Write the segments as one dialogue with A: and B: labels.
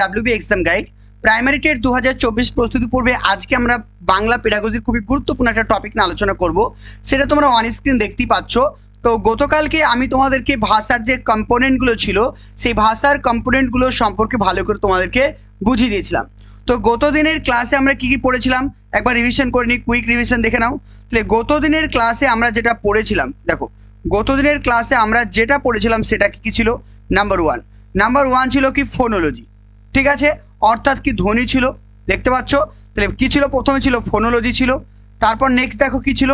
A: WB exam guide primary TET দু প্রস্তুতি পূর্বে আজকে আমরা বাংলা পেডাগজির খুবই গুরুত্বপূর্ণ একটা টপিক নিয়ে আলোচনা করব সেটা তোমরা অন স্ক্রিন দেখতেই পাচ্ছ তো গতকালকে আমি তোমাদেরকে ভাষার যে কম্পোনেন্টগুলো ছিল সেই ভাষার কম্পোনেন্টগুলো সম্পর্কে ভালো করে তোমাদেরকে বুঝিয়ে দিয়েছিলাম তো গত দিনের ক্লাসে আমরা কি কি পড়েছিলাম একবার রিভিশন করে নিই কুইক রিভিশন দেখে নাও তাহলে গত দিনের ক্লাসে আমরা যেটা পড়েছিলাম দেখো গত দিনের ক্লাসে আমরা যেটা পড়েছিলাম সেটা কি কী ছিল নাম্বার ওয়ান নাম্বার ওয়ান ছিল কি ফোনোলজি ঠিক আছে অর্থাৎ কি ধ্বনি ছিল দেখতে পাচ্ছ তাহলে কী ছিল প্রথমে ছিল ফোনোলজি ছিল তারপর নেক্সট দেখো কী ছিল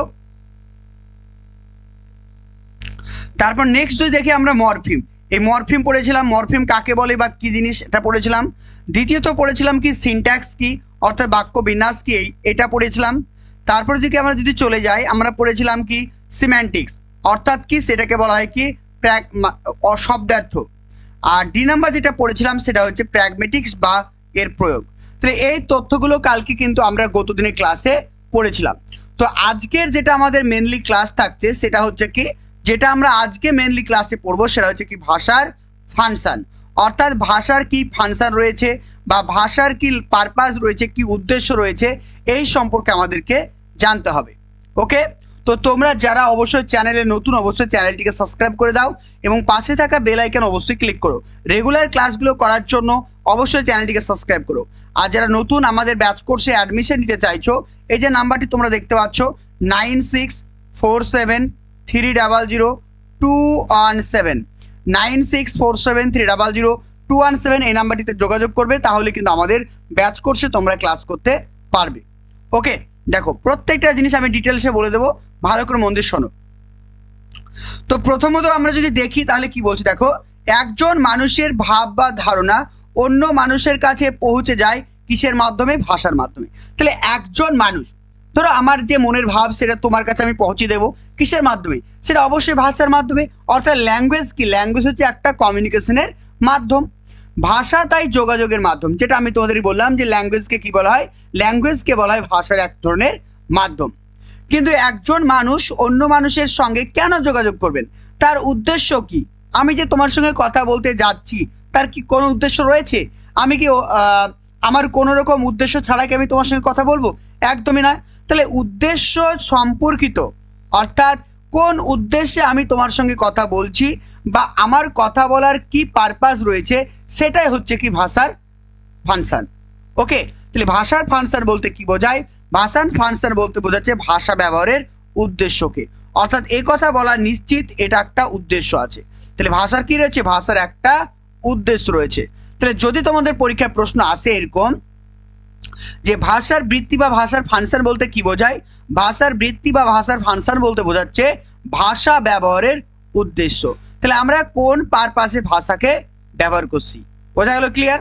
A: তারপর নেক্সট যদি দেখি আমরা মরফিম এই মরফিম পড়েছিলাম মরফিম কাকে বলে বা কী জিনিস এটা পড়েছিলাম দ্বিতীয়ত পড়েছিলাম কি সিনট্যাক্স কি অর্থাৎ বাক্য বিন্যাস কি এটা পড়েছিলাম তারপর যদি আমরা যদি চলে যাই আমরা পড়েছিলাম কি সিম্যান্টিক্স অর্থাৎ কি সেটাকে বলা হয় কি প্র্যাক শব্দার্থ আর ডি নাম্বার যেটা পড়েছিলাম সেটা হচ্ছে প্র্যাগমেটিক্স বা এর প্রয়োগ তাহলে এই তথ্যগুলো কালকে কিন্তু আমরা গতদিনের ক্লাসে পড়েছিলাম তো আজকের যেটা আমাদের মেনলি ক্লাস থাকছে সেটা হচ্ছে কি যেটা আমরা আজকে মেনলি ক্লাসে পড়বো সেটা হচ্ছে কি ভাষার ফাংশান অর্থাৎ ভাষার কি ফাংশান রয়েছে বা ভাষার কি পারপাস রয়েছে কি উদ্দেশ্য রয়েছে এই সম্পর্কে আমাদেরকে জানতে হবে ওকে তো তোমরা যারা অবশ্যই চ্যানেলে নতুন অবশ্যই চ্যানেলটিকে সাবস্ক্রাইব করে দাও এবং পাশে থাকা বেল আইকন অবশ্যই ক্লিক করো রেগুলার ক্লাসগুলো করার জন্য অবশ্যই চ্যানেলটিকে সাবস্ক্রাইব করো আর যারা নতুন আমাদের ব্যাচ কোর্সে অ্যাডমিশন নিতে চাইছো এই যে নাম্বারটি তোমরা দেখতে পাচ্ছ nine six four seven three double zero two one seven nine six four seven three double zero two one seven এই নাম্বারটিতে যোগাযোগ করবে তাহলে কিন্তু আমাদের ব্যাচ কোর্সে তোমরা ক্লাস করতে পারবে ওকে দেখো প্রত্যেকটা জিনিস আমি ডিটেলসে বলে দেবো ভালো করে মন্দির শোনো তো প্রথমত আমরা যদি দেখি তাহলে কি বলছি দেখো একজন মানুষের ভাব বা ধারণা অন্য মানুষের কাছে পৌঁছে যায় কিসের মাধ্যমে ভাষার মাধ্যমে তাহলে একজন মানুষ ধরো আমার যে মনের ভাব সেটা তোমার কাছে আমি পৌঁছে দেবো কিসের মাধ্যমে সেটা অবশ্যই ভাষার মাধ্যমে অর্থাৎ ল্যাঙ্গুয়েজ কি ল্যাঙ্গুয়েজ হচ্ছে একটা কমিউনিকেশনের মাধ্যম ভাষা তাই যোগাযোগের মাধ্যম যেটা আমি তোমাদের বললাম যে ল্যাঙ্গুয়েজকে কি বলা হয় ল্যাঙ্গুয়েজকে বলা হয় ভাষার এক ধরনের মাধ্যম কিন্তু একজন মানুষ অন্য মানুষের সঙ্গে কেন যোগাযোগ করবেন তার উদ্দেশ্য কি আমি যে তোমার সঙ্গে কথা বলতে যাচ্ছি তার কি কোনো উদ্দেশ্য রয়েছে আমি কি আমার কোনো রকম উদ্দেশ্য ছাড়া কি আমি তোমার সঙ্গে কথা বলবো একদমই না তাহলে উদ্দেশ্য সম্পর্কিত অর্থাৎ কোন উদ্দেশ্যে আমি তোমার সঙ্গে কথা বলছি বা আমার কথা বলার কি পারপাস রয়েছে সেটাই হচ্ছে কি ভাষার ফাংশন ওকে তাহলে ভাষার ফাংশন বলতে কি বোঝায় ভাষার ফাংশন বলতে বোঝাচ্ছে ভাষা ব্যবহারের উদ্দেশ্যকে অর্থাৎ এ কথা বলা নিশ্চিত এটা একটা উদ্দেশ্য আছে তাহলে ভাষার কি রয়েছে ভাষার একটা উদ্দেশ্য রয়েছে তাহলে যদি তোমাদের পরীক্ষায় প্রশ্ন আসে এরকম যে ভাষার বৃত্তি বা ভাষার ফাংশন বলতে কি বোঝায় ভাষার বৃত্তি বা ভাষার ফাংশন বলতে বোঝাচ্ছে ভাষা ব্যবহারের উদ্দেশ্য তাহলে আমরা কোন পারপাসে ভাষাকে ব্যবহার করছি বোঝা গেল ক্লিয়ার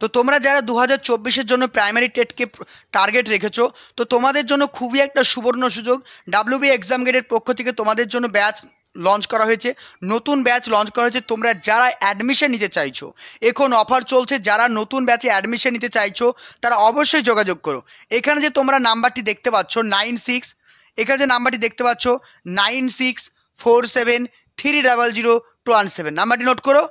A: তো তোমরা যারা দু হাজার জন্য প্রাইমারি টেটকে টার্গেট রেখেছো তো তোমাদের জন্য খুবই একটা সুবর্ণ সুযোগ ডাব্লিউবি এক্সাম গেটের পক্ষ থেকে তোমাদের জন্য ব্যাচ লঞ্চ করা হয়েছে নতুন ব্যাচ লঞ্চ করা হয়েছে তোমরা যারা অ্যাডমিশন নিতে চাইছো এখন অফার চলছে যারা নতুন ব্যাচে অ্যাডমিশন নিতে চাইছো তারা অবশ্যই যোগাযোগ করো এখানে যে তোমরা নাম্বারটি দেখতে পাচ্ছ নাইন সিক্স এখানে যে নাম্বারটি দেখতে পাচ্ছ nine six four seven three double zero two one seven নাম্বারটি নোট করো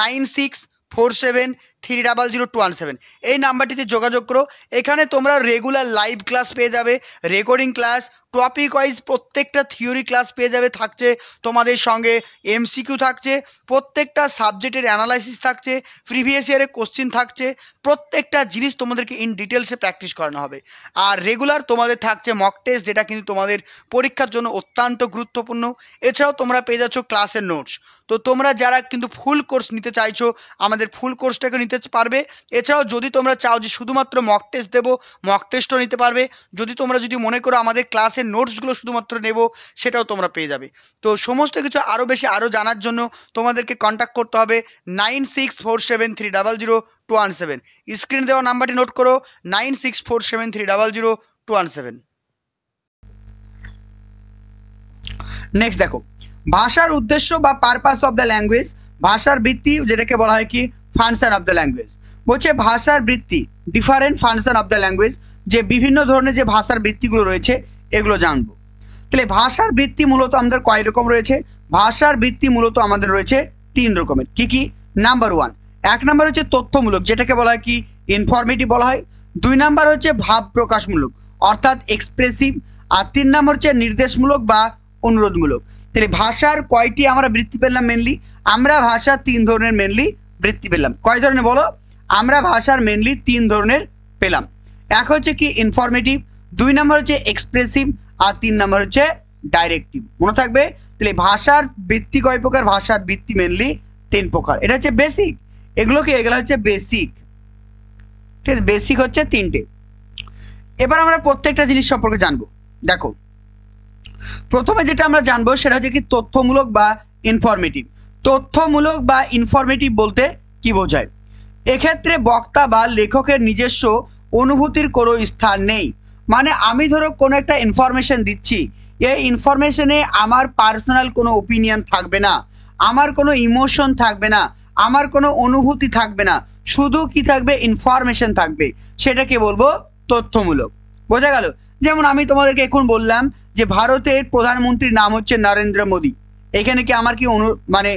A: nine six four seven three double zero two one seven এই নাম্বারটিতে যোগাযোগ করো এখানে তোমরা রেগুলার লাইভ ক্লাস পেয়ে যাবে রেকর্ডিং ক্লাস টপিক ওয়াইজ প্রত্যেকটা থিওরি ক্লাস পেয়ে যাবে থাকছে তোমাদের সঙ্গে এমসিকিউ থাকছে প্রত্যেকটা সাবজেক্টের অ্যানালাইসিস থাকছে প্রিভিয়াস ইয়ারের কোশ্চিন থাকছে প্রত্যেকটা জিনিস তোমাদেরকে ইন ডিটেলসে প্র্যাকটিস করানো হবে আর রেগুলার তোমাদের থাকছে মক টেস্ট যেটা কিন্তু তোমাদের পরীক্ষার জন্য অত্যন্ত গুরুত্বপূর্ণ এছাড়াও তোমরা পেয়ে যাচ্ছ ক্লাসের নোটস তো তোমরা যারা কিন্তু ফুল কোর্স নিতে চাইছো আমাদের ফুল কোর্সটাকে নিতে পারবে এছাড়াও যদি তোমরা চাও যে শুধুমাত্র মক টেস্ট দেবো মক টেস্টও নিতে পারবে যদি তোমরা যদি মনে করো আমাদের ক্লাস ক্লাসের নোটসগুলো শুধুমাত্র নেব সেটাও তোমরা পেয়ে যাবে তো সমস্ত কিছু আরও বেশি আরও জানার জন্য তোমাদেরকে কন্ট্যাক্ট করতে হবে nine six four seven three double zero two one seven স্ক্রিনে দেওয়া নাম্বারটি নোট করো nine six four seven three double zero two one seven next দেখো ভাষার উদ্দেশ্য বা পারপাস অফ দ্য ল্যাঙ্গুয়েজ ভাষার বৃত্তি যেটাকে বলা হয় কি ফাংশন অফ দ্য ল্যাঙ্গুয়েজ বলছে ভাষার বৃত্তি different function of the language যে বিভিন্ন ধরনের যে ভাষার বৃত্তিগুলো রয়েছে এগুলো জানবো তাহলে ভাষার বৃত্তি মূলত আমাদের কয় রকম রয়েছে ভাষার বৃত্তি মূলত আমাদের রয়েছে তিন রকমের কি কি নাম্বার ওয়ান এক নাম্বার হচ্ছে তথ্যমূলক যেটাকে বলা হয় কি ইনফরমেটিভ বলা হয় দুই নাম্বার হচ্ছে ভাব প্রকাশমূলক অর্থাৎ এক্সপ্রেসিভ আর তিন নাম্বার হচ্ছে নির্দেশমূলক বা অনুরোধমূলক তাহলে ভাষার কয়টি আমরা বৃত্তি পেলাম মেনলি আমরা ভাষা তিন ধরনের মেনলি বৃত্তি পেলাম কয় ধরনের বলো আমরা ভাষার মেনলি তিন ধরনের পেলাম এক হচ্ছে কি ইনফরমেটিভ দুই নম্বর হচ্ছে এক্সপ্রেসিভ আর তিন নম্বর হচ্ছে ডাইরেক্টিভ মনে থাকবে তাহলে ভাষার বৃত্তি কয় প্রকার ভাষার বৃত্তি মেনলি তিন প্রকার এটা হচ্ছে বেসিক এগুলো কি এগুলো হচ্ছে বেসিক ঠিক আছে বেসিক হচ্ছে তিনটে এবার আমরা প্রত্যেকটা জিনিস সম্পর্কে জানবো দেখো প্রথমে যেটা আমরা জানবো সেটা হচ্ছে কি তথ্যমূলক বা ইনফরমেটিভ তথ্যমূলক বা ইনফরমেটিভ বলতে কি বোঝায় এক্ষেত্রে বক্তা বা লেখকের নিজস্ব অনুভূতির কোনো স্থান নেই মানে আমি ধরো কোনো একটা ইনফরমেশন দিচ্ছি এই ইনফরমেশনে আমার পার্সোনাল কোনো ওপিনিয়ন থাকবে না আমার কোনো ইমোশন থাকবে না আমার কোনো অনুভূতি থাকবে না শুধু কি থাকবে ইনফরমেশন থাকবে সেটাকে বলবো তথ্যমূলক বোঝা গেল যেমন আমি তোমাদেরকে এখন বললাম যে ভারতের প্রধানমন্ত্রীর নাম হচ্ছে নরেন্দ্র মোদী এখানে কি আমার কি অনু মানে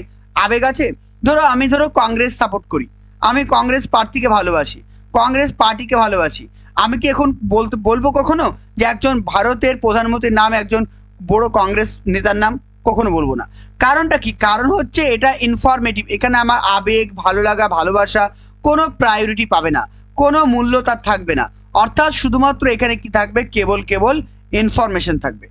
A: আবেগ আছে ধরো আমি ধরো কংগ্রেস সাপোর্ট করি আমি কংগ্রেস পার্টিকে ভালোবাসি কংগ্রেস পার্টিকে ভালোবাসি আমি কি এখন বলতে বলবো কখনো যে একজন ভারতের প্রধানমন্ত্রীর নাম একজন বড় কংগ্রেস নেতার নাম কখনো বলবো না কারণটা কি কারণ হচ্ছে এটা ইনফরমেটিভ এখানে আমার আবেগ ভালো লাগা ভালোবাসা কোনো প্রায়োরিটি পাবে না কোনো মূল্য তার থাকবে না অর্থাৎ শুধুমাত্র এখানে কি থাকবে কেবল কেবল ইনফরমেশন থাকবে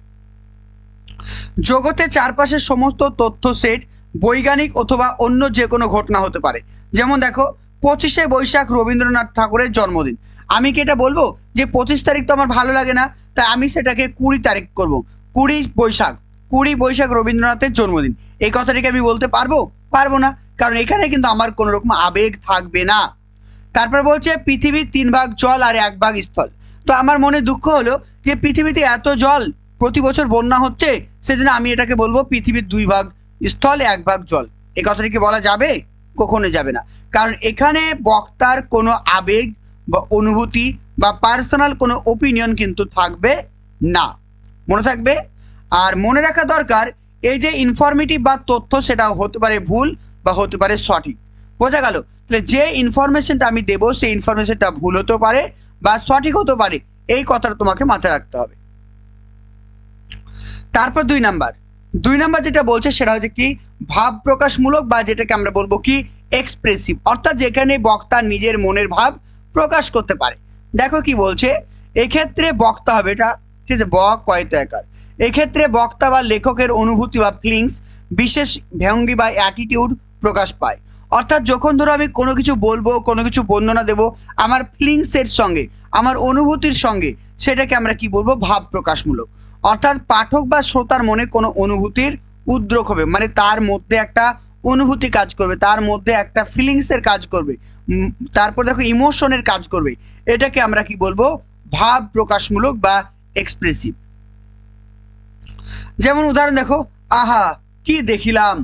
A: জগতে চারপাশের সমস্ত তথ্য সেট বৈজ্ঞানিক অথবা অন্য যে কোনো ঘটনা হতে পারে যেমন দেখো পঁচিশে বৈশাখ রবীন্দ্রনাথ ঠাকুরের জন্মদিন আমি কি এটা বলবো যে পঁচিশ তারিখ তো আমার ভালো লাগে না তাই আমি সেটাকে কুড়ি তারিখ করব কুড়ি বৈশাখ কুড়ি বৈশাখ রবীন্দ্রনাথের জন্মদিন এই কথাটিকে আমি বলতে পারবো পারবো না কারণ এখানে কিন্তু আমার কোনো রকম আবেগ থাকবে না তারপর বলছে পৃথিবীর তিন ভাগ জল আর এক ভাগ স্থল তো আমার মনে দুঃখ হলো যে পৃথিবীতে এত জল প্রতি বছর বন্যা হচ্ছে সেজন্য আমি এটাকে বলবো পৃথিবীর দুই ভাগ স্থলে এক ভাগ জল এ কথাটি কি বলা যাবে কখনো যাবে না কারণ এখানে বক্তার কোনো আবেগ বা অনুভূতি বা পার্সোনাল কোনো ওপিনিয়ন কিন্তু থাকবে না মনে থাকবে আর মনে রাখা দরকার এই যে ইনফরমেটিভ বা তথ্য সেটা হতে পারে ভুল বা হতে পারে সঠিক বোঝা গেল তাহলে যে ইনফরমেশনটা আমি দেব সেই ইনফরমেশনটা ভুল হতেও পারে বা সঠিক হতে পারে এই কথাটা তোমাকে মাথায় রাখতে হবে তারপর দুই নাম্বার দুই নাম্বার যেটা বলছে সেটা হচ্ছে কি ভাব প্রকাশমূলক বা যেটাকে আমরা বলবো কি এক্সপ্রেসিভ অর্থাৎ যেখানে বক্তা নিজের মনের ভাব প্রকাশ করতে পারে দেখো কি বলছে এক্ষেত্রে বক্তা হবে এটা ঠিক আছে ব কয়ত একার এক্ষেত্রে বক্তা বা লেখকের অনুভূতি বা ফিলিংস বিশেষ ভঙ্গি বা অ্যাটিটিউড প্রকাশ পায় অর্থাৎ যখন ধরো আমি কোনো কিছু বলবো কোনো কিছু বর্ণনা দেব আমার ফিলিংসের সঙ্গে আমার অনুভূতির সঙ্গে সেটাকে আমরা কি বলবো ভাব প্রকাশমূলক অর্থাৎ পাঠক বা শ্রোতার মনে কোনো অনুভূতির উদ্রক হবে মানে তার মধ্যে একটা অনুভূতি কাজ করবে তার মধ্যে একটা ফিলিংসের কাজ করবে তারপর দেখো ইমোশনের কাজ করবে এটাকে আমরা কি বলবো ভাব প্রকাশমূলক বা এক্সপ্রেসিভ যেমন উদাহরণ দেখো আহা কি দেখিলাম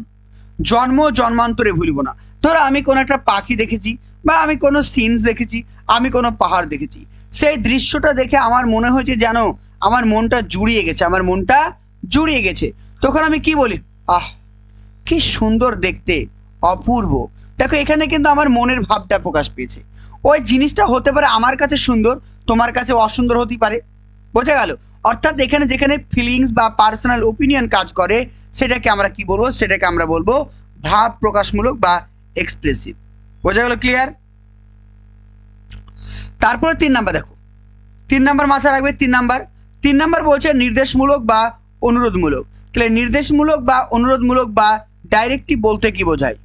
A: জন্ম জন্মান্তরে ভুলব না ধরো আমি কোনো একটা পাখি দেখেছি বা আমি কোনো সিনস দেখেছি আমি কোনো পাহাড় দেখেছি সেই দৃশ্যটা দেখে আমার মনে হয়েছে যেন আমার মনটা জুড়িয়ে গেছে আমার মনটা জুড়িয়ে গেছে তখন আমি কি বলি আহ কি সুন্দর দেখতে অপূর্ব দেখো এখানে কিন্তু আমার মনের ভাবটা প্রকাশ পেয়েছে ওই জিনিসটা হতে পারে আমার কাছে সুন্দর তোমার কাছে অসুন্দর হতে পারে বোঝা গেল অর্থাৎ এখানে যেখানে ফিলিংস বা পার্সোনাল ওপিনিয়ন কাজ করে সেটাকে আমরা কি বলবো সেটাকে আমরা বলবো ভাব প্রকাশমূলক বা এক্সপ্রেসিভ বোঝা গেল ক্লিয়ার তারপরে তিন নাম্বার দেখো তিন নাম্বার মাথায় রাখবে তিন নাম্বার তিন নাম্বার বলছে নির্দেশমূলক বা অনুরোধমূলক তাহলে নির্দেশমূলক বা অনুরোধমূলক বা ডাইরেক্টিভ বলতে কি বোঝায়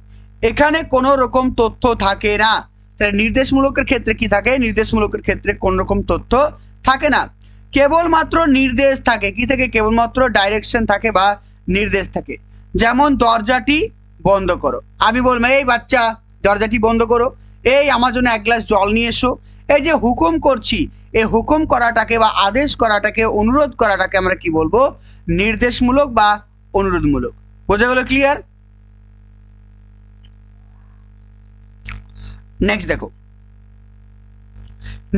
A: এখানে কোনো রকম তথ্য থাকে না তাহলে নির্দেশমূলকের ক্ষেত্রে কি থাকে নির্দেশমূলকের ক্ষেত্রে কোন রকম তথ্য থাকে না কেবলমাত্র নির্দেশ থাকে কি থাকে কেবলমাত্র ডাইরেকশন থাকে বা নির্দেশ থাকে যেমন দরজাটি বন্ধ করো আমি বলবো এই বাচ্চা দরজাটি বন্ধ করো এই আমার জন্য এক গ্লাস জল নিয়ে এসো এই যে হুকুম করছি এই হুকুম করাটাকে বা আদেশ করাটাকে অনুরোধ করাটাকে আমরা কি বলবো নির্দেশমূলক বা অনুরোধমূলক বোঝা গেল ক্লিয়ার নেক্সট দেখো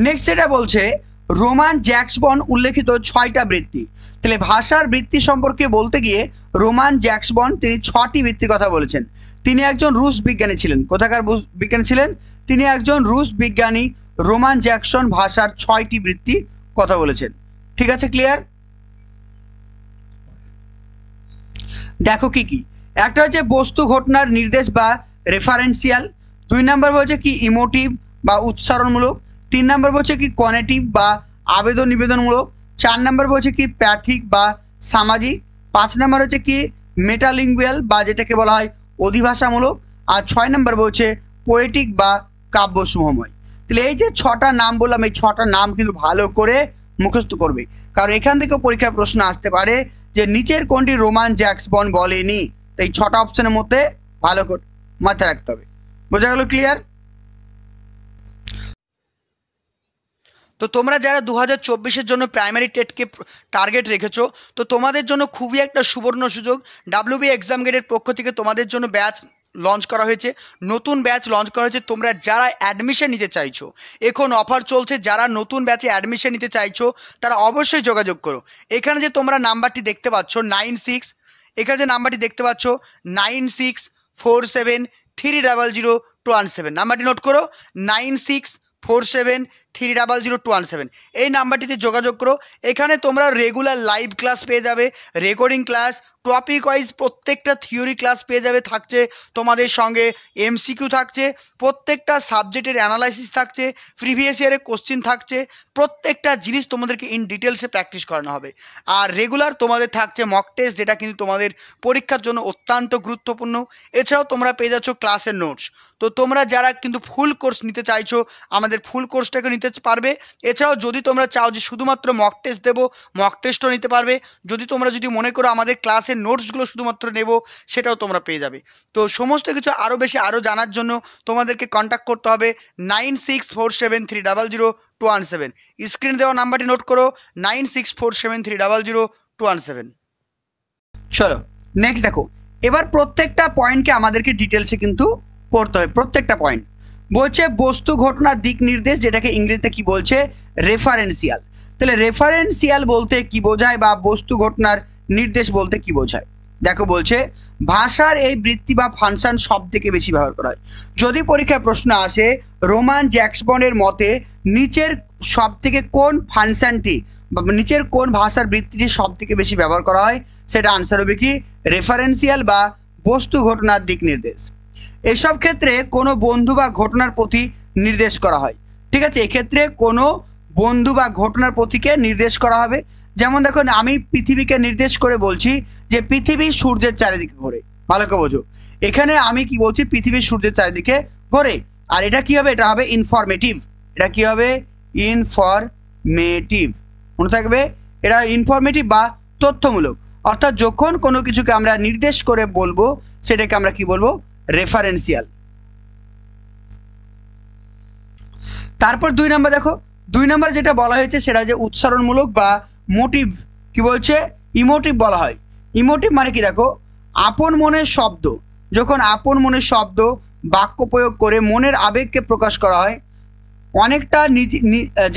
A: নেক্সট যেটা বলছে রোমান জ্যাক্সবন উল্লেখিত ছয়টা বৃত্তি তাহলে ভাষার বৃত্তি সম্পর্কে বলতে গিয়ে রোমান জ্যাক্সবন তিনি ছটি বৃত্তির কথা বলেছেন তিনি একজন রুশ বিজ্ঞানী ছিলেন কোথাকার বিজ্ঞানী ছিলেন তিনি একজন রুশ বিজ্ঞানী রোমান জ্যাকসন ভাষার ছয়টি বৃত্তি কথা বলেছেন ঠিক আছে ক্লিয়ার দেখো কি কি একটা হচ্ছে বস্তু ঘটনার নির্দেশ বা রেফারেন্সিয়াল দুই নম্বর হচ্ছে কি ইমোটিভ বা উচ্চারণমূলক তিন নম্বর বলছে কি কনেটিভ বা আবেদন নিবেদনমূলক চার নম্বর বলছে কি প্যাথিক বা সামাজিক পাঁচ নম্বর হচ্ছে কি মেটালিঙ্গুয়াল বা যেটাকে বলা হয় অধিভাষামূলক আর ছয় নম্বর বলছে পোয়েটিক বা কাব্য সুহময় তাহলে এই যে ছটা নাম বললাম এই ছটা নাম কিন্তু ভালো করে মুখস্থ করবে কারণ এখান থেকে পরীক্ষায় প্রশ্ন আসতে পারে যে নিচের কোনটি রোমান জ্যাক্সবন বলেনি তাই ছটা অপশনের মধ্যে ভালো করে মাথায় রাখতে হবে বোঝা গেল ক্লিয়ার তো তোমরা যারা দু হাজার জন্য প্রাইমারি টেটকে টার্গেট রেখেছো তো তোমাদের জন্য খুবই একটা সুবর্ণ সুযোগ ডাব্লিউবি এক্সাম গেটের পক্ষ থেকে তোমাদের জন্য ব্যাচ লঞ্চ করা হয়েছে নতুন ব্যাচ লঞ্চ করা হয়েছে তোমরা যারা অ্যাডমিশন নিতে চাইছো এখন অফার চলছে যারা নতুন ব্যাচে অ্যাডমিশন নিতে চাইছো তারা অবশ্যই যোগাযোগ করো এখানে যে তোমরা নাম্বারটি দেখতে পাচ্ছ নাইন সিক্স এখানে যে নাম্বারটি দেখতে পাচ্ছ nine six four seven three double zero two one seven নাম্বারটি নোট করো nine six four seven three double zero two one seven এই নাম্বারটিতে যোগাযোগ করো এখানে তোমরা রেগুলার লাইভ ক্লাস পেয়ে যাবে রেকর্ডিং ক্লাস টপিক ওয়াইজ প্রত্যেকটা থিওরি ক্লাস পেয়ে যাবে থাকছে তোমাদের সঙ্গে এমসিকিউ থাকছে প্রত্যেকটা সাবজেক্টের অ্যানালাইসিস থাকছে প্রিভিয়াস ইয়ারের কোশ্চিন থাকছে প্রত্যেকটা জিনিস তোমাদেরকে ইন ডিটেলসে প্র্যাকটিস করানো হবে আর রেগুলার তোমাদের থাকছে মক টেস্ট যেটা কিন্তু তোমাদের পরীক্ষার জন্য অত্যন্ত গুরুত্বপূর্ণ এছাড়াও তোমরা পেয়ে যাচ্ছ ক্লাসের নোটস তো তোমরা যারা কিন্তু ফুল কোর্স নিতে চাইছো আমাদের ফুল কোর্সটাকে নিতে পারবে এছাড়াও যদি তোমরা চাও যে শুধুমাত্র মক টেস্ট দেবো মক টেস্টও নিতে পারবে যদি তোমরা যদি মনে করো আমাদের ক্লাসের নোটসগুলো শুধুমাত্র নেব সেটাও তোমরা পেয়ে যাবে তো সমস্ত কিছু আরও বেশি আরও জানার জন্য তোমাদেরকে কন্ট্যাক্ট করতে হবে nine six four seven three double zero two one seven স্ক্রিনে দেওয়া নাম্বারটি নোট করো nine six four seven three double zero two one seven চলো নেক্সট দেখো এবার প্রত্যেকটা পয়েন্টকে আমাদেরকে ডিটেলসে কিন্তু পড়তে হবে প্রত্যেকটা পয়েন্ট বলছে বস্তু ঘটনার দিক নির্দেশ যেটাকে ইংরেজিতে কি বলছে রেফারেন্সিয়াল তাহলে রেফারেন্সিয়াল বলতে কি বোঝায় বা বস্তু ঘটনার নির্দেশ বলতে কি বোঝায় দেখো বলছে ভাষার এই বৃত্তি বা ফাংশন সব থেকে বেশি ব্যবহার করা হয় যদি পরীক্ষায় প্রশ্ন আসে রোমান জ্যাক্সবনের মতে নিচের সব থেকে কোন ফাংশনটি নিচের কোন ভাষার বৃত্তিটি সব থেকে বেশি ব্যবহার করা হয় সেটা আনসার হবে কি রেফারেন্সিয়াল বা বস্তু ঘটনার দিক নির্দেশ এসব ক্ষেত্রে কোনো বন্ধু বা ঘটনার প্রতি নির্দেশ করা হয় ঠিক আছে এক্ষেত্রে কোনো বন্ধু বা ঘটনার প্রতিকে নির্দেশ করা হবে যেমন দেখুন আমি পৃথিবীকে নির্দেশ করে বলছি যে পৃথিবী সূর্যের চারিদিকে ঘোরে ভালো করে বোঝো এখানে আমি কি বলছি পৃথিবী সূর্যের চারিদিকে ঘোরে আর এটা কি হবে এটা হবে ইনফরমেটিভ এটা কি হবে ইনফরমেটিভ মনে থাকবে এটা ইনফরমেটিভ বা তথ্যমূলক অর্থাৎ যখন কোনো কিছুকে আমরা নির্দেশ করে বলবো সেটাকে আমরা কি বলবো রেফারেন্সিয়াল তারপর দুই নম্বর দেখো দুই নম্বর যেটা বলা হয়েছে সেটা যে উচ্চারণমূলক বা মোটিভ কি বলছে ইমোটিভ বলা হয় ইমোটিভ মানে কি দেখো আপন মনের শব্দ যখন আপন মনের শব্দ বাক্য প্রয়োগ করে মনের আবেগকে প্রকাশ করা হয় অনেকটা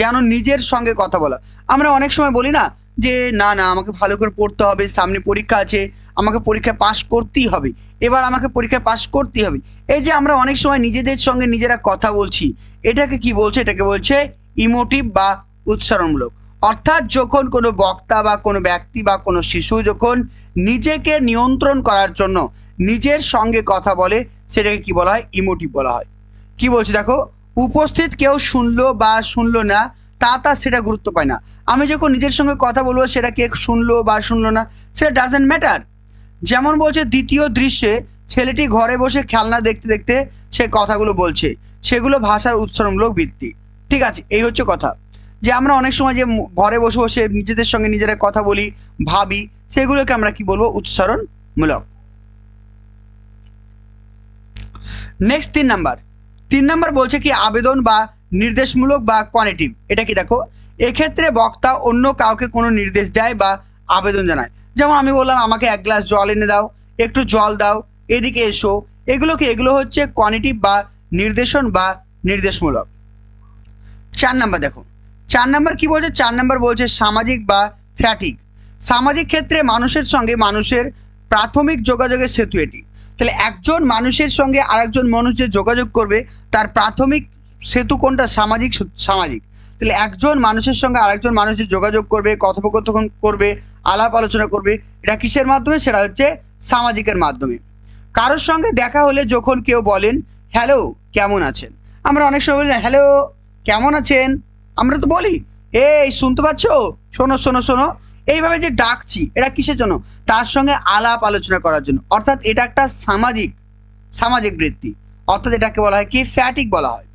A: যেন নিজের সঙ্গে কথা বলা আমরা অনেক সময় বলি না যে না না আমাকে ভালো করে পড়তে হবে সামনে পরীক্ষা আছে আমাকে পরীক্ষায় পাশ করতেই হবে এবার আমাকে পরীক্ষায় পাশ করতেই হবে এই যে আমরা অনেক সময় নিজেদের সঙ্গে নিজেরা কথা বলছি এটাকে কি বলছে এটাকে বলছে ইমোটিভ বা উচ্চারণমূলক অর্থাৎ যখন কোনো বক্তা বা কোনো ব্যক্তি বা কোনো শিশু যখন নিজেকে নিয়ন্ত্রণ করার জন্য নিজের সঙ্গে কথা বলে সেটাকে কি বলা হয় ইমোটিভ বলা হয় কি বলছে দেখো উপস্থিত কেউ শুনলো বা শুনলো না তা তা সেটা গুরুত্ব পায় না আমি যখন নিজের সঙ্গে কথা বলবো সেটা কে শুনলো বা শুনলো না সেটা ডাজেন্ট ম্যাটার যেমন বলছে দ্বিতীয় দৃশ্যে ছেলেটি ঘরে বসে খেলনা দেখতে দেখতে সে কথাগুলো বলছে সেগুলো ভাষার উৎসর্গমূলক ভিত্তি ঠিক আছে এই হচ্ছে কথা যে আমরা অনেক সময় যে ঘরে বসে বসে নিজেদের সঙ্গে নিজেরা কথা বলি ভাবি সেগুলোকে আমরা কি বলবো উচ্চারণমূলক নেক্সট তিন নাম্বার তিন নম্বর বলছে কি আবেদন বা নির্দেশমূলক বা কোয়ালিটিভ এটা কি দেখো এক্ষেত্রে বক্তা অন্য কাউকে কোনো নির্দেশ দেয় বা আবেদন জানায় যেমন আমি বললাম আমাকে এক গ্লাস জল এনে দাও একটু জল দাও এদিকে এসো এগুলো কি এগুলো হচ্ছে কোয়ালিটিভ বা নির্দেশন বা নির্দেশমূলক চার নাম্বার দেখো চার নম্বর কি বলছে চার নম্বর বলছে সামাজিক বা ফ্যাটিক সামাজিক ক্ষেত্রে মানুষের সঙ্গে মানুষের প্রাথমিক যোগাযোগের সেতু এটি তাহলে একজন মানুষের সঙ্গে আরেকজন মানুষ যে যোগাযোগ করবে তার প্রাথমিক সেতু কোনটা সামাজিক সামাজিক তাহলে একজন মানুষের সঙ্গে আরেকজন মানুষ যে যোগাযোগ করবে কথোপকথন করবে আলাপ আলোচনা করবে এটা কিসের মাধ্যমে সেটা হচ্ছে সামাজিকের মাধ্যমে কারোর সঙ্গে দেখা হলে যখন কেউ বলেন হ্যালো কেমন আছেন আমরা অনেক সময় বলি হ্যালো কেমন আছেন আমরা তো বলি এই শুনতে পাচ্ছ শোনো শোনো শোনো এইভাবে যে ডাকছি এটা কিসের জন্য তার সঙ্গে আলাপ আলোচনা করার জন্য অর্থাৎ এটা একটা সামাজিক সামাজিক বৃত্তি অর্থাৎ এটাকে বলা হয় কি ফ্যাটিক বলা হয়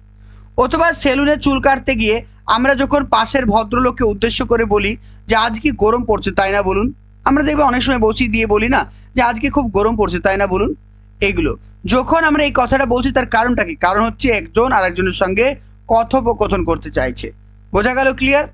A: অথবা সেলুনে চুল কাটতে গিয়ে আমরা যখন পাশের ভদ্রলোককে উদ্দেশ্য করে বলি যে আজ কি গরম পড়ছে তাই না বলুন আমরা দেখবে অনেক সময় বসি দিয়ে বলি না যে আজকে খুব গরম পড়ছে তাই না বলুন এগুলো যখন আমরা এই কথাটা বলছি তার কারণটা কি কারণ হচ্ছে একজন আরেকজনের সঙ্গে কথোপকথন করতে চাইছে বোঝা গেল ক্লিয়ার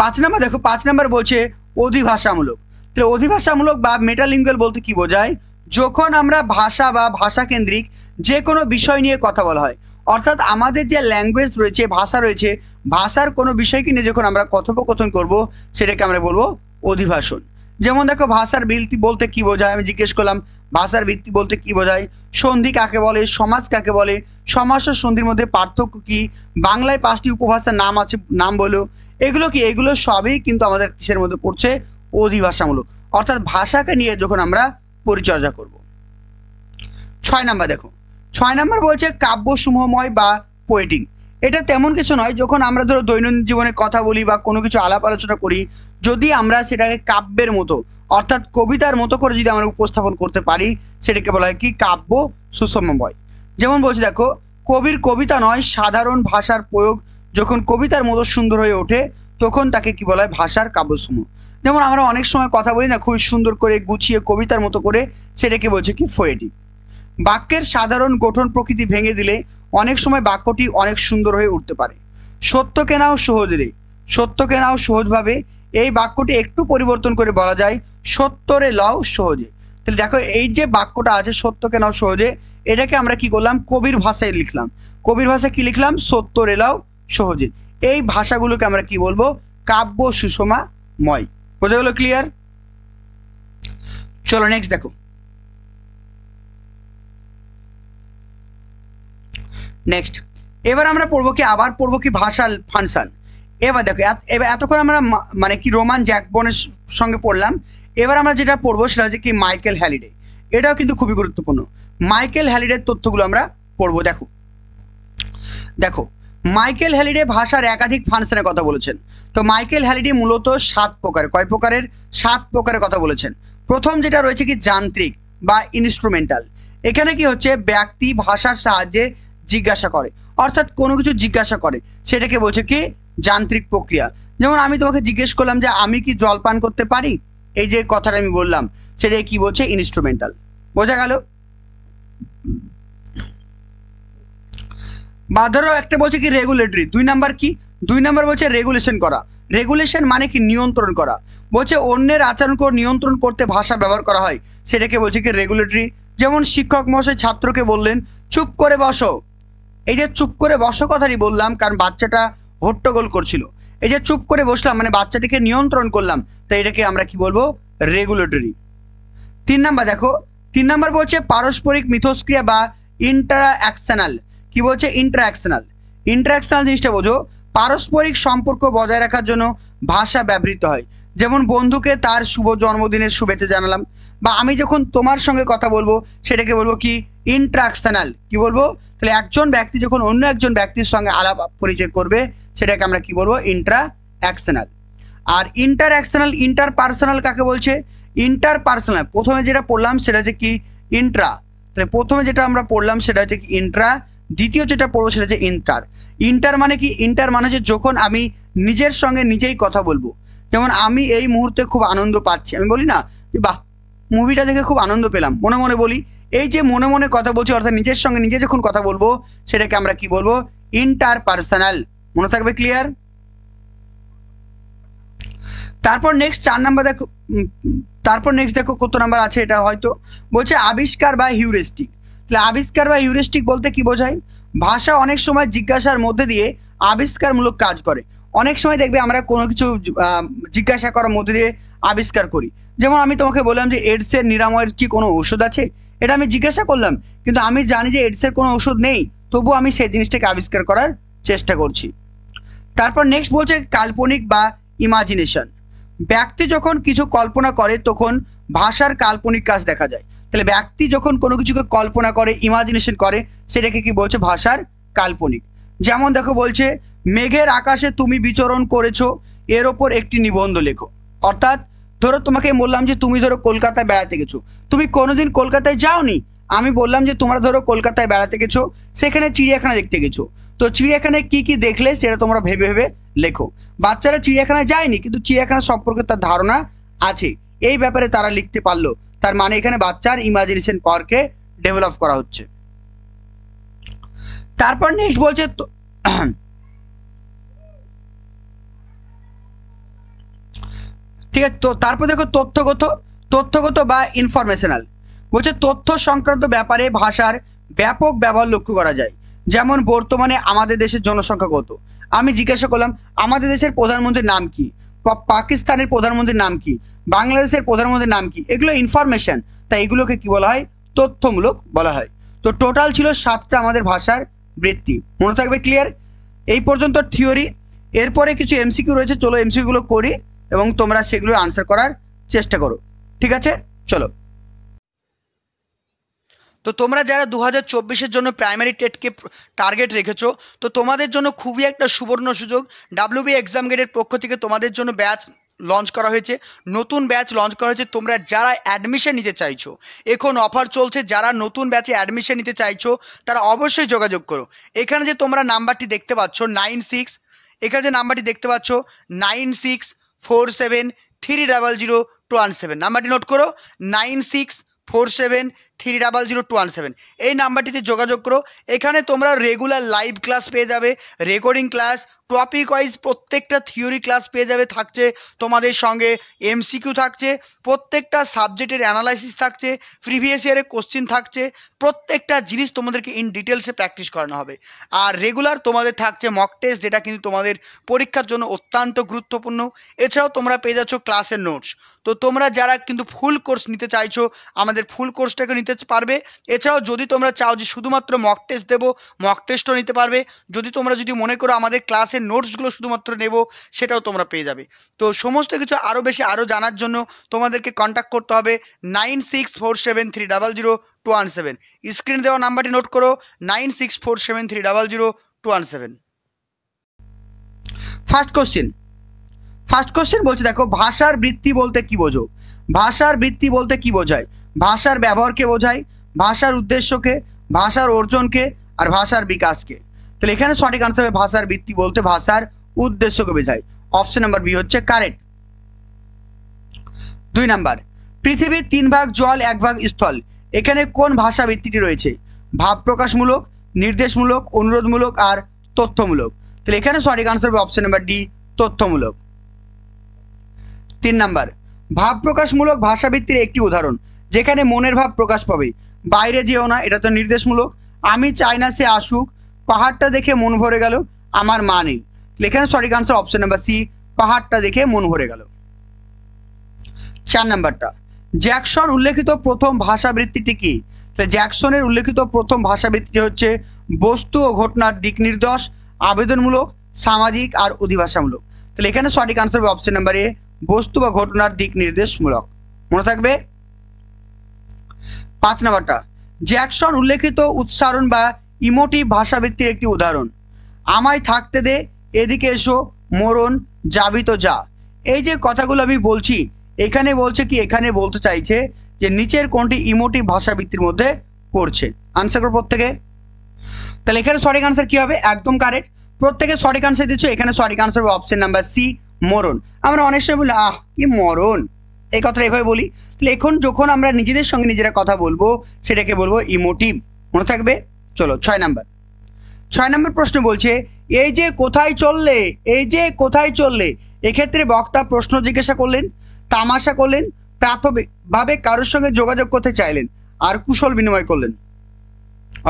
A: পাঁচ নাম্বার দেখো পাঁচ নাম্বার বলছে অধিভাষামূলক তাহলে অধিভাষামূলক বা মেটালিঙ্গুয়াল বলতে কি বোঝায় যখন আমরা ভাষা বা ভাষা কেন্দ্রিক যে কোনো বিষয় নিয়ে কথা বলা হয় অর্থাৎ আমাদের যে ল্যাঙ্গুয়েজ রয়েছে ভাষা রয়েছে ভাষার কোনো বিষয়কে নিয়ে যখন আমরা কথোপকথন করব সেটাকে আমরা বলবো অধিভাষণ যেমন দেখো ভাষার ভিত্তি বলতে কি বোঝায় আমি জিজ্ঞেস করলাম ভাষার ভিত্তি বলতে কি বোঝায় সন্ধি কাকে বলে সমাজ কাকে বলে সমাজ ও সন্ধির মধ্যে পার্থক্য কি বাংলায় পাঁচটি উপভাষার নাম আছে নাম বলো এগুলো কি এগুলো সবই কিন্তু আমাদের কিসের মধ্যে পড়ছে অধিভাষামূলক অর্থাৎ ভাষাকে নিয়ে যখন আমরা পরিচর্যা করব ছয় নাম্বার দেখো ছয় নাম্বার বলছে কাব্য বা পোয়েটিং এটা তেমন কিছু নয় যখন আমরা ধরো দৈনন্দিন জীবনে কথা বলি বা কোনো কিছু আলাপ আলোচনা করি যদি আমরা সেটাকে কাব্যের মতো অর্থাৎ কবিতার মতো করে যদি আমরা উপস্থাপন করতে পারি সেটাকে বলা হয় কি কাব্য সুসমবয় যেমন বলছি দেখো কবির কবিতা নয় সাধারণ ভাষার প্রয়োগ যখন কবিতার মতো সুন্দর হয়ে ওঠে তখন তাকে কি বলা হয় ভাষার কাব্যসম যেমন আমরা অনেক সময় কথা বলি না খুবই সুন্দর করে গুছিয়ে কবিতার মতো করে সেটাকে বলছে কি ফোয়েটিক বাক্যের সাধারণ গঠন প্রকৃতি ভেঙে দিলে অনেক সময় বাক্যটি অনেক সুন্দর হয়ে উঠতে পারে সত্য নাও সহজ রে সত্য নাও সহজভাবে এই বাক্যটি একটু পরিবর্তন করে বলা যায় সত্যরে লও সহজে তাহলে দেখো এই যে বাক্যটা আছে সত্য নাও সহজে এটাকে আমরা কি করলাম কবির ভাষায় লিখলাম কবির ভাষায় কি লিখলাম সত্য রেলাও সহজে এই ভাষাগুলোকে আমরা কি বলবো কাব্য সুষমাময় বোঝা গেল ক্লিয়ার চলো নেক্সট দেখো নেক্সট এবার আমরা পড়বো কি আবার পড়বো কি ভাষাল ফাংশন এবার দেখো এবার এতক্ষণ আমরা মানে কি রোমান জ্যাকবনের সঙ্গে পড়লাম এবার আমরা যেটা পড়বো সেটা হচ্ছে কি মাইকেল হ্যালিডে এটাও কিন্তু খুবই গুরুত্বপূর্ণ মাইকেল হ্যালিডের তথ্যগুলো আমরা পড়বো দেখো দেখো মাইকেল হ্যালিডে ভাষার একাধিক ফাংশনের কথা বলেছেন তো মাইকেল হ্যালিডে মূলত সাত প্রকার কয় প্রকারের সাত প্রকারের কথা বলেছেন প্রথম যেটা রয়েছে কি যান্ত্রিক বা ইনস্ট্রুমেন্টাল এখানে কি হচ্ছে ব্যক্তি ভাষার সাহায্যে জিজ্ঞাসা করে অর্থাৎ কোনো কিছু জিজ্ঞাসা করে সেটাকে বলছে কি যান্ত্রিক প্রক্রিয়া যেমন আমি তোমাকে জিজ্ঞেস করলাম যে আমি কি জল পান করতে পারি এই যে কথাটা আমি বললাম সেটাই কি বলছে ইনস্ট্রুমেন্টাল বোঝা গেল বা ধরো একটা বলছে কি রেগুলেটরি দুই নাম্বার কি দুই নাম্বার বলছে রেগুলেশন করা রেগুলেশন মানে কি নিয়ন্ত্রণ করা বলছে অন্যের আচরণকে নিয়ন্ত্রণ করতে ভাষা ব্যবহার করা হয় সেটাকে বলছে কি রেগুলেটরি যেমন শিক্ষক মহাশয় ছাত্রকে বললেন চুপ করে বসো এই যে চুপ করে বসো কথাটি বললাম কারণ বাচ্চাটা হট্টগোল করছিল এই যে চুপ করে বসলাম মানে বাচ্চাটিকে নিয়ন্ত্রণ করলাম তাই এটাকে আমরা কি বলবো রেগুলেটরি তিন নাম্বার দেখো তিন নাম্বার বলছে পারস্পরিক মিথস্ক্রিয়া বা ইন্টারাকশনাল কি বলছে ইন্টারাকশনাল ইন্টারাকশনাল জিনিসটা বোঝো পারস্পরিক সম্পর্ক বজায় রাখার জন্য ভাষা ব্যবহৃত হয় যেমন বন্ধুকে তার শুভ জন্মদিনের শুভেচ্ছা জানালাম বা আমি যখন তোমার সঙ্গে কথা বলবো সেটাকে বলবো কি ইন্টারাকশনাল কি বলবো তাহলে একজন ব্যক্তি যখন অন্য একজন ব্যক্তির সঙ্গে আলাপ পরিচয় করবে সেটাকে আমরা কি বলবো ইন্ট্রা অ্যাকশনাল আর ইন্টারঅ্যাকশনাল ইন্টারপার্সোনাল কাকে বলছে ইন্টারপার্সোনাল প্রথমে যেটা পড়লাম সেটা হচ্ছে কি ইন্ট্রা তাহলে প্রথমে যেটা আমরা পড়লাম সেটা হচ্ছে ইন্ট্রা দ্বিতীয় যেটা পড়বো সেটা হচ্ছে ইন্টার ইন্টার মানে কি ইন্টার মানে যে যখন আমি নিজের সঙ্গে নিজেই কথা বলবো যেমন আমি এই মুহূর্তে খুব আনন্দ পাচ্ছি আমি বলি না বাহ মুভিটা দেখে খুব আনন্দ পেলাম মনে মনে বলি এই যে মনে মনে কথা বলছি অর্থাৎ নিজের সঙ্গে নিজে যখন কথা বলবো সেটাকে আমরা কি বলবো ইন্টার পার্সোনাল মনে থাকবে ক্লিয়ার তারপর নেক্সট চার নাম্বার দেখো তারপর নেক্সট দেখো কত নাম্বার আছে এটা হয়তো বলছে আবিষ্কার বা হিউরিস্টিক তাহলে আবিষ্কার বা হিউরিস্টিক বলতে কি বোঝায় ভাষা অনেক সময় জিজ্ঞাসার মধ্যে দিয়ে আবিষ্কারমূলক কাজ করে অনেক সময় দেখবে আমরা কোনো কিছু জিজ্ঞাসা করার মধ্যে দিয়ে আবিষ্কার করি যেমন আমি তোমাকে বললাম যে এডসের নিরাময়ের কি কোনো ওষুধ আছে এটা আমি জিজ্ঞাসা করলাম কিন্তু আমি জানি যে এডসের কোনো ওষুধ নেই তবু আমি সেই জিনিসটাকে আবিষ্কার করার চেষ্টা করছি তারপর নেক্সট বলছে কাল্পনিক বা ইমাজিনেশন ব্যক্তি যখন কিছু কল্পনা করে তখন ভাষার কাল্পনিক কাজ দেখা যায় তাহলে ব্যক্তি যখন কোনো কিছুকে কল্পনা করে ইমাজিনেশন করে সেটাকে কি বলছে ভাষার কাল্পনিক যেমন দেখো বলছে মেঘের আকাশে তুমি বিচরণ করেছো এর ওপর একটি নিবন্ধ লেখো অর্থাৎ ধরো তোমাকে বললাম যে তুমি ধরো কলকাতায় বেড়াতে গেছো তুমি কোনোদিন কলকাতায় যাওনি আমি বললাম যে তোমরা ধরো কলকাতায় বেড়াতে গেছো সেখানে চিড়িয়াখানা দেখতে গেছো তো চিড়িয়াখানায় কি কি দেখলে সেটা তোমরা ভেবে ভেবে লেখো বাচ্চারা চিড়িয়াখানায় যায়নি কিন্তু চিড়িয়াখানা সম্পর্কে তার ধারণা আছে এই ব্যাপারে তারা লিখতে পারলো তার মানে এখানে বাচ্চার ইমাজিনেশন পাওয়ারকে ডেভেলপ করা হচ্ছে তারপর নেক্সট বলছে ঠিক আছে তো তারপর দেখো তথ্যগত তথ্যগত বা ইনফরমেশনাল বলছে তথ্য সংক্রান্ত ব্যাপারে ভাষার ব্যাপক ব্যবহার লক্ষ্য করা যায় যেমন বর্তমানে আমাদের দেশের জনসংখ্যা কত আমি জিজ্ঞাসা করলাম আমাদের দেশের প্রধানমন্ত্রীর নাম কি পাকিস্তানের প্রধানমন্ত্রীর নাম কি বাংলাদেশের প্রধানমন্ত্রীর নাম কি এগুলো ইনফরমেশন তাই এগুলোকে কি বলা হয় তথ্যমূলক বলা হয় তো টোটাল ছিল সাতটা আমাদের ভাষার বৃত্তি মনে থাকবে ক্লিয়ার এই পর্যন্ত থিওরি এরপরে কিছু এমসিকিউ রয়েছে চলো এমসিকিউগুলো করি এবং তোমরা সেগুলোর আনসার করার চেষ্টা করো ঠিক আছে চলো তো তোমরা যারা দু হাজার জন্য প্রাইমারি টেটকে টার্গেট রেখেছো তো তোমাদের জন্য খুবই একটা সুবর্ণ সুযোগ ডাব্লিউবি এক্সাম গেটের পক্ষ থেকে তোমাদের জন্য ব্যাচ লঞ্চ করা হয়েছে নতুন ব্যাচ লঞ্চ করা হয়েছে তোমরা যারা অ্যাডমিশন নিতে চাইছো এখন অফার চলছে যারা নতুন ব্যাচে অ্যাডমিশন নিতে চাইছো তারা অবশ্যই যোগাযোগ করো এখানে যে তোমরা নাম্বারটি দেখতে পাচ্ছ নাইন সিক্স এখানে যে নাম্বারটি দেখতে পাচ্ছ nine six four seven three double zero two one seven নাম্বারটি নোট করো nine six four seven three double zero two one seven এই নাম্বারটিতে যোগাযোগ করো এখানে তোমরা রেগুলার লাইভ ক্লাস পেয়ে যাবে রেকর্ডিং ক্লাস টপিক ওয়াইজ প্রত্যেকটা থিওরি ক্লাস পেয়ে যাবে থাকছে তোমাদের সঙ্গে এমসিকিউ থাকছে প্রত্যেকটা সাবজেক্টের অ্যানালাইসিস থাকছে প্রিভিয়াস ইয়ারের কোশ্চিন থাকছে প্রত্যেকটা জিনিস তোমাদেরকে ইন ডিটেলসে প্র্যাকটিস করানো হবে আর রেগুলার তোমাদের থাকছে মক টেস্ট যেটা কিন্তু তোমাদের পরীক্ষার জন্য অত্যন্ত গুরুত্বপূর্ণ এছাড়াও তোমরা পেয়ে যাচ্ছ ক্লাসের নোটস তো তোমরা যারা কিন্তু ফুল কোর্স নিতে চাইছো আমাদের ফুল কোর্সটাকে নিতে পারবে এছাড়াও যদি তোমরা চাও যে শুধুমাত্র মক টেস্ট দেবো মক টেস্টও নিতে পারবে যদি তোমরা যদি মনে করো আমাদের ক্লাসের নোটসগুলো শুধুমাত্র নেব সেটাও তোমরা পেয়ে যাবে তো সমস্ত কিছু আরও বেশি আরও জানার জন্য তোমাদেরকে কন্ট্যাক্ট করতে হবে nine six four seven three double zero two one seven screen দেওয়া নাম্বারটি নোট করো nine six four seven three double zero two one seven first question first question বলছে দেখো ভাষার বৃত্তি বলতে কি বোঝো ভাষার বৃত্তি বলতে কি বোঝায় ভাষার ব্যবহারকে বোঝায় ভাষার উদ্দেশ্যকে ভাষার অর্জনকে আর ভাষার বিকাশকে তাহলে এখানে সঠিক আনসার হবে ভাষার বৃত্তি বলতে ভাষার উদ্দেশ্যকে বোঝায় অপশন নাম্বার বি হচ্ছে কারেক্ট দুই নাম্বার পৃথিবীর তিন ভাগ জল এক ভাগ স্থল এখানে কোন ভাষা ভিত্তিটি রয়েছে ভাব প্রকাশমূলক নির্দেশমূলক অনুরোধমূলক আর তথ্যমূলক তাহলে এখানে সঠিক আনসার হবে অপশন নাম্বার ডি তথ্যমূলক তিন নাম্বার ভাব প্রকাশমূলক ভাষাবৃত্তির একটি উদাহরণ যেখানে মনের ভাব প্রকাশ পাবে বাইরে যেও না এটা তো নির্দেশমূলক আমি চাই না সে আসুক পাহাড়টা দেখে মন ভরে গেল আমার মা নেই এখানে সঠিক আনসার অপশন নাম্বার সি পাহাড়টা দেখে মন ভরে গেল চার নাম্বারটা জ্যাকসন উল্লেখিত প্রথম ভাষাবৃত্তিটি কি তাহলে জ্যাকসনের উল্লেখিত প্রথম ভাষাবৃত্তিটি হচ্ছে বস্তু ও ঘটনার দিক নির্দেশ আবেদনমূলক সামাজিক আর অধিভাষামূলক তাহলে এখানে সঠিক আনসার হবে অপশন নাম্বার এ বস্তু বা ঘটনার দিক নির্দেশমূলক মনে থাকবে পাঁচ নাম্বারটা জ্যাকসন উল্লেখিত উচ্চারণ বা ইমোটিভ ভাষাবৃত্তির একটি উদাহরণ আমায় থাকতে দে এদিকে এসো মরণ যাবি তো যা এই যে কথাগুলো আমি বলছি এখানে বলছে কি এখানে বলতে চাইছে যে নিচের কোনটি ইমোটিভ ভাষাবৃত্তির মধ্যে পড়ছে আনসার করো প্রত্যেকে তাহলে এখানে সঠিক আনসার কি হবে একদম কারেক্ট প্রত্যেকে সঠিক আনসার দিচ্ছ এখানে সঠিক আনসার হবে অপশন নাম্বার সি মরণ আমরা অনেক সময় বলি আহ কি মরণ এই কথাটা এভাবে বলি তাহলে এখন যখন আমরা নিজেদের সঙ্গে নিজেরা কথা বলবো সেটাকে বলবো ইমোটিভ মনে থাকবে চলো ছয় নাম্বার ছয় নম্বর প্রশ্ন বলছে এই যে কোথায় চললে এই যে কোথায় চললে এক্ষেত্রে বক্তা প্রশ্ন জিজ্ঞাসা করলেন তামাশা করলেন প্রাথমিকভাবে কারোর সঙ্গে যোগাযোগ করতে চাইলেন আর কুশল বিনিময় করলেন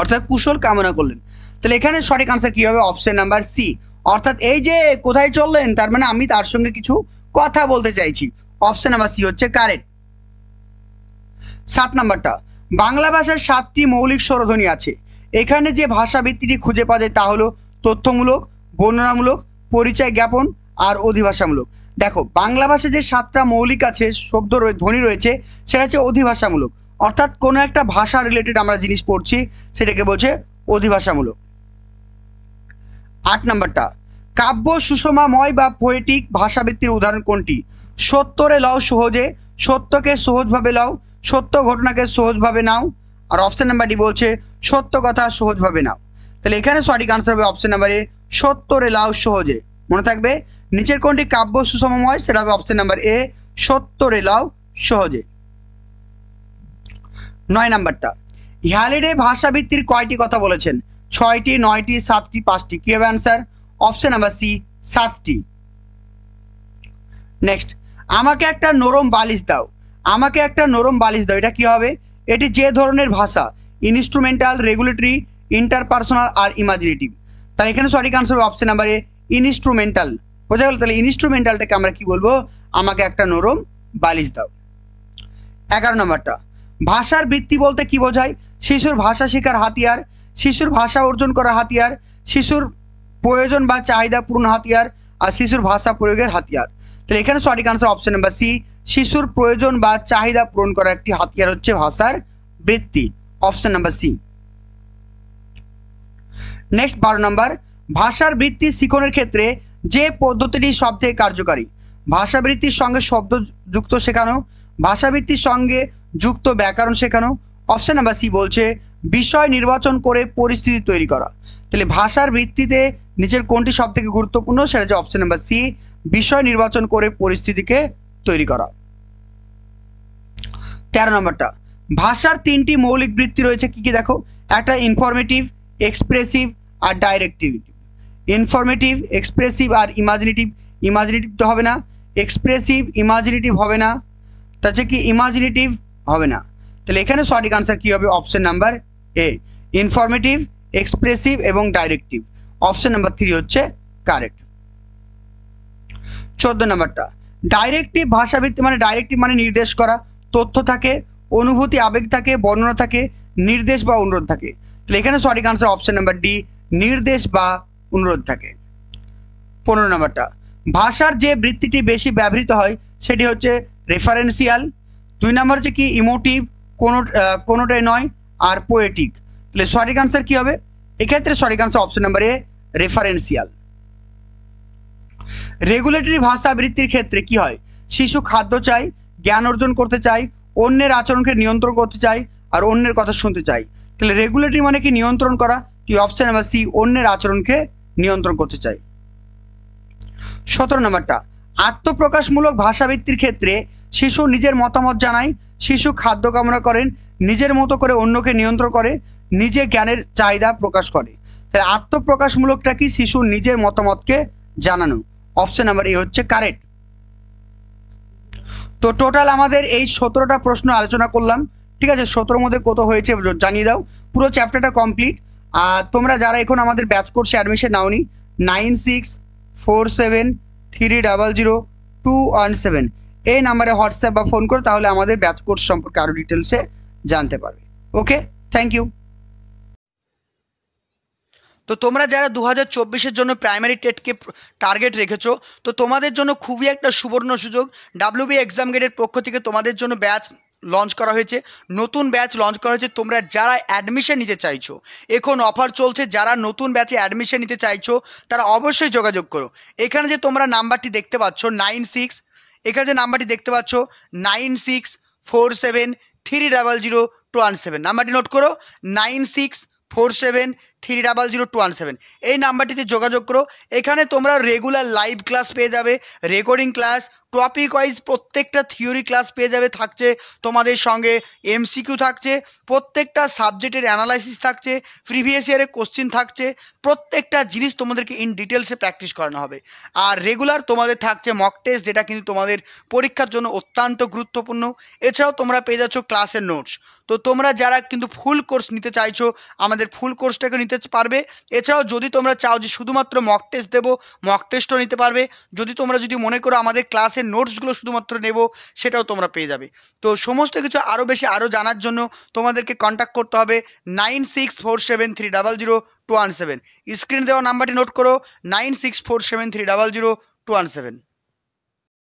A: অর্থাৎ কুশল কামনা করলেন তাহলে এখানে সঠিক আনসার কি হবে অপশন নাম্বার সি অর্থাৎ এই যে কোথায় চললেন তার মানে আমি তার সঙ্গে কিছু কথা বলতে চাইছি অপশন নাম্বার সি হচ্ছে কারেক্ট সাত নাম্বারটা বাংলা ভাষার সাতটি মৌলিক স্বরধ্বনি আছে এখানে যে ভাষা ভিত্তিটি খুঁজে পাওয়া যায় তা হলো তথ্যমূলক বর্ণনামূলক পরিচয় জ্ঞাপন আর অধিভাষামূলক দেখো বাংলা ভাষায় যে সাতটা মৌলিক আছে শব্দ ধ্বনি রয়েছে সেটা হচ্ছে অধিভাষামূলক অর্থাৎ কোনো একটা ভাষা রিলেটেড আমরা জিনিস পড়ছি সেটাকে বলছে অধিভাষামূলক আট নাম্বারটা কাব্য সুষমাময় বা পোয়েটিক ভাষাবৃত্তির উদাহরণ কোনটি সত্যরে লও সহজে সত্যকে সহজভাবে লও সত্য ঘটনাকে সহজভাবে নাও আর অপশন নাম্বারটি বলছে সত্য কথা সহজভাবে নাও তাহলে এখানে সঠিক আনসার হবে অপশন নাম্বারে সত্যরে লাও সহজে মনে থাকবে নিচের কোনটি কাব্য সুষমময় সেটা হবে অপশন নাম্বার এ সত্যরে লও সহজে নয় নাম্বারটা হ্যালিডে ভাষাভিত্তির কয়টি কথা বলেছেন ছয়টি নয়টি সাতটি পাঁচটি কি হবে অ্যান্সার অপশন নাম্বার সি সাতটি নেক্সট আমাকে একটা নরম বালিশ দাও আমাকে একটা নরম বালিশ দাও এটা কি হবে এটি যে ধরনের ভাষা ইনস্ট্রুমেন্টাল রেগুলেটরি ইন্টারপার্সোনাল আর ইমাজিনেটিভ তাহলে এখানে সঠিক আনসার হবে অপশন এ ইনস্ট্রুমেন্টাল বোঝা গেল তাহলে ইনস্ট্রুমেন্টালটাকে আমরা কি বলবো আমাকে একটা নরম বালিশ দাও এগারো নম্বরটা ভাষার বৃত্তি বলতে কি বোঝায় শিশুর ভাষা শেখার হাতিয়ার শিশুর ভাষা অর্জন করার হাতিয়ার শিশুর প্রয়োজন বা চাহিদা পূরণ হাতিয়ার আর শিশুর ভাষা প্রয়োগের হাতিয়ার তাহলে এখানে সঠিক আনসার অপশন নাম্বার সি শিশুর প্রয়োজন বা চাহিদা পূরণ করার একটি হাতিয়ার হচ্ছে ভাষার বৃত্তি অপশন নাম্বার সি নেক্সট বারো নাম্বার ভাষার বৃত্তি শিখনের ক্ষেত্রে যে পদ্ধতিটি সবথেকে কার্যকারী ভাষাবৃত্তির সঙ্গে শব্দ যুক্ত শেখানো ভাষাবৃত্তির সঙ্গে যুক্ত ব্যাকরণ শেখানো অপশান নাম্বার সি বলছে বিষয় নির্বাচন করে পরিস্থিতি তৈরি করা তাহলে ভাষার ভিত্তিতে নিজের কোনটি সবথেকে গুরুত্বপূর্ণ সেটা হচ্ছে অপশান নাম্বার সি বিষয় নির্বাচন করে পরিস্থিতিকে তৈরি করা তেরো নম্বরটা ভাষার তিনটি মৌলিক বৃত্তি রয়েছে কি কি দেখো একটা ইনফরমেটিভ এক্সপ্রেসিভ আর ডাইরেক্টিভিটি ইনফরমেটিভ এক্সপ্রেসিভ আর ইমাজিনেটিভ ইমাজিনেটিভ তো হবে না এক্সপ্রেসিভ ইমাজিনেটিভ হবে না তাছাড়া কি ইমাজিনেটিভ হবে না তাহলে এখানে সঠিক আনসার কী হবে option number A informative expressive এবং ডাইরেক্টিভ অপশান নাম্বার থ্রি হচ্ছে কারেক্ট চোদ্দ নম্বরটা ডাইরেক্টিভ ভাষাভিত্তি মানে ডাইরেক্টিভ মানে নির্দেশ করা তথ্য থাকে অনুভূতি আবেগ থাকে বর্ণনা থাকে নির্দেশ বা অনুরোধ থাকে তাহলে এখানে সঠিক আনসার অপশন নাম্বার ডি নির্দেশ বা অনুরোধ থাকে পনেরো নম্বরটা ভাষার যে বৃত্তিটি বেশি ব্যবহৃত হয় সেটি হচ্ছে রেফারেন্সিয়াল দুই নম্বর হচ্ছে কি ইমোটিভ কোনো কোনোটাই নয় আর পোয়েটিক তাহলে সঠিক আনসার কী হবে এক্ষেত্রে সঠিক answer option number A referential regulatory ভাষা বৃত্তির ক্ষেত্রে কি হয় শিশু খাদ্য চাই জ্ঞান অর্জন করতে চাই অন্যের আচরণকে নিয়ন্ত্রণ করতে চাই আর অন্যের কথা শুনতে চাই তাহলে রেগুলেটরি মানে কি নিয়ন্ত্রণ করা কি অপশন নাম্বার সি অন্যের আচরণকে নিয়ন্ত্রণ করতে চাই সতেরো নম্বরটা আত্মপ্রকাশমূলক ভাষাভিত্তির ক্ষেত্রে শিশু নিজের মতামত জানায় শিশু খাদ্য কামনা করেন নিজের মতো করে অন্যকে নিয়ন্ত্রণ করে নিজে জ্ঞানের চাহিদা প্রকাশ করে তাহলে আত্মপ্রকাশমূলকটা কি শিশু নিজের মতামতকে জানানো অপশন নাম্বার এ হচ্ছে কারেক্ট তো টোটাল আমাদের এই সতেরোটা প্রশ্ন আলোচনা করলাম ঠিক আছে সতেরোর মধ্যে কত হয়েছে জানিয়ে দাও পুরো চ্যাপ্টারটা কমপ্লিট আর তোমরা যারা এখন আমাদের ব্যাচ করছে অ্যাডমিশন নাওনি nine six four seven three double zero two one seven এই নাম্বারে হোয়াটসঅ্যাপ বা ফোন করো তাহলে আমাদের ব্যাচ কোর্স সম্পর্কে আরও ডিটেলসে জানতে পারবে ওকে থ্যাংক ইউ তো তোমরা যারা দু হাজার চব্বিশের জন্য প্রাইমারি টেটকে টার্গেট রেখেছো তো তোমাদের জন্য খুবই একটা সুবর্ণ সুযোগ ডাব্লিউবি এক্সাম গেটের পক্ষ থেকে তোমাদের জন্য ব্যাচ লঞ্চ করা হয়েছে নতুন ব্যাচ লঞ্চ করা হয়েছে তোমরা যারা অ্যাডমিশন নিতে চাইছো এখন অফার চলছে যারা নতুন ব্যাচে অ্যাডমিশন নিতে চাইছো তারা অবশ্যই যোগাযোগ করো এখানে যে তোমরা নাম্বারটি দেখতে পাচ্ছ নাইন সিক্স এখানে যে নাম্বারটি দেখতে পাচ্ছ nine six four seven three double zero two one seven নাম্বারটি নোট করো nine six four seven three double zero two one seven এই নাম্বারটিতে যোগাযোগ করো এখানে তোমরা রেগুলার লাইভ ক্লাস পেয়ে যাবে রেকর্ডিং ক্লাস টপিক ওয়াইজ প্রত্যেকটা থিওরি ক্লাস পেয়ে যাবে থাকছে তোমাদের সঙ্গে এমসিকিউ থাকছে প্রত্যেকটা সাবজেক্টের অ্যানালাইসিস থাকছে প্রিভিয়াস ইয়ারের কোশ্চিন থাকছে প্রত্যেকটা জিনিস তোমাদেরকে ইন ডিটেলসে প্র্যাকটিস করানো হবে আর রেগুলার তোমাদের থাকছে মক টেস্ট যেটা কিন্তু তোমাদের পরীক্ষার জন্য অত্যন্ত গুরুত্বপূর্ণ এছাড়াও তোমরা পেয়ে যাচ্ছ ক্লাসের নোটস তো তোমরা যারা কিন্তু ফুল কোর্স নিতে চাইছো আমাদের ফুল কোর্সটাকে নিতে নিতে পারবে এছাড়াও যদি তোমরা চাও যে শুধুমাত্র মক টেস্ট দেবো মক টেস্টও নিতে পারবে যদি তোমরা যদি মনে করো আমাদের ক্লাসের নোটসগুলো শুধুমাত্র নেব সেটাও তোমরা পেয়ে যাবে তো সমস্ত কিছু আরও বেশি আরও জানার জন্য তোমাদেরকে কন্ট্যাক্ট করতে হবে nine six four seven three double zero two one seven screen দেওয়া নাম্বারটি নোট করো nine six four seven three double zero two one seven